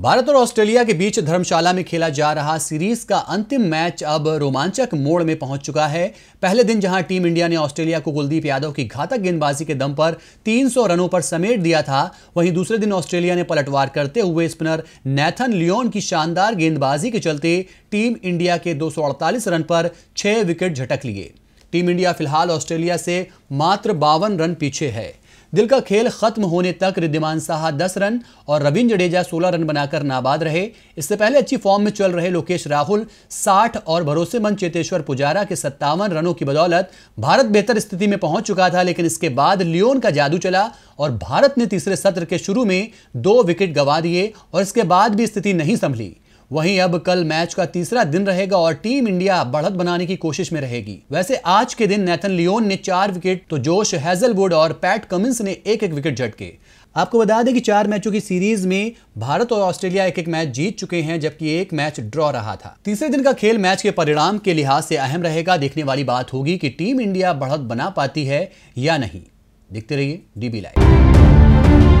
भारत और ऑस्ट्रेलिया के बीच धर्मशाला में खेला जा रहा सीरीज का अंतिम मैच अब रोमांचक मोड़ में पहुंच चुका है पहले दिन जहां टीम इंडिया ने ऑस्ट्रेलिया को कुलदीप यादव की घातक गेंदबाजी के दम पर 300 रनों पर समेट दिया था वहीं दूसरे दिन ऑस्ट्रेलिया ने पलटवार करते हुए स्पिनर नेथन लियोन की शानदार गेंदबाजी के चलते टीम इंडिया के दो रन पर छह विकेट झटक लिए टीम इंडिया फिलहाल ऑस्ट्रेलिया से मात्र बावन रन पीछे है दिल का खेल खत्म होने तक रिद्धिमान साहा 10 रन और रविंद्र जडेजा 16 रन बनाकर नाबाद रहे इससे पहले अच्छी फॉर्म में चल रहे लोकेश राहुल 60 और भरोसेमंद चेतेश्वर पुजारा के सत्तावन रनों की बदौलत भारत बेहतर स्थिति में पहुंच चुका था लेकिन इसके बाद लियोन का जादू चला और भारत ने तीसरे सत्र के शुरू में दो विकेट गंवा दिए और इसके बाद भी स्थिति नहीं संभली वहीं अब कल मैच का तीसरा दिन रहेगा और टीम इंडिया बढ़त बनाने की कोशिश में रहेगी वैसे आज के दिन नेथन लियोन ने चार विकेट तो जोश हैजलवुड और पैट कमिंस ने एक एक विकेट झटके आपको बता दें कि चार मैचों की सीरीज में भारत और ऑस्ट्रेलिया एक एक मैच जीत चुके हैं जबकि एक मैच ड्रॉ रहा था तीसरे दिन का खेल मैच के परिणाम के लिहाज से अहम रहेगा देखने वाली बात होगी कि टीम इंडिया बढ़त बना पाती है या नहीं देखते रहिए डीबी लाइव